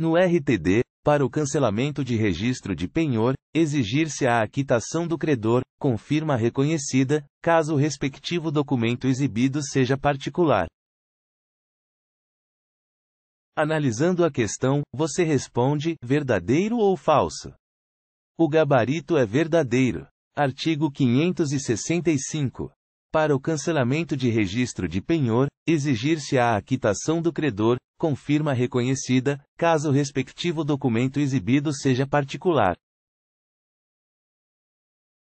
No RTD, para o cancelamento de registro de penhor, exigir-se-á a quitação do credor, com firma reconhecida, caso o respectivo documento exibido seja particular. Analisando a questão, você responde: verdadeiro ou falso? O gabarito é verdadeiro. Artigo 565. Para o cancelamento de registro de penhor, exigir-se-á a quitação do credor, com firma reconhecida, caso o respectivo documento exibido seja particular.